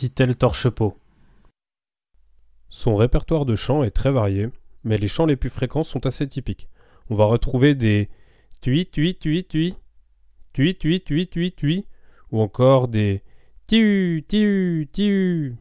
torche Torchepeau. Son répertoire de chants est très varié, mais les chants les plus fréquents sont assez typiques. On va retrouver des tui tui tui tui, tui tui tui tui tui, ou encore des tiu tiu tiu.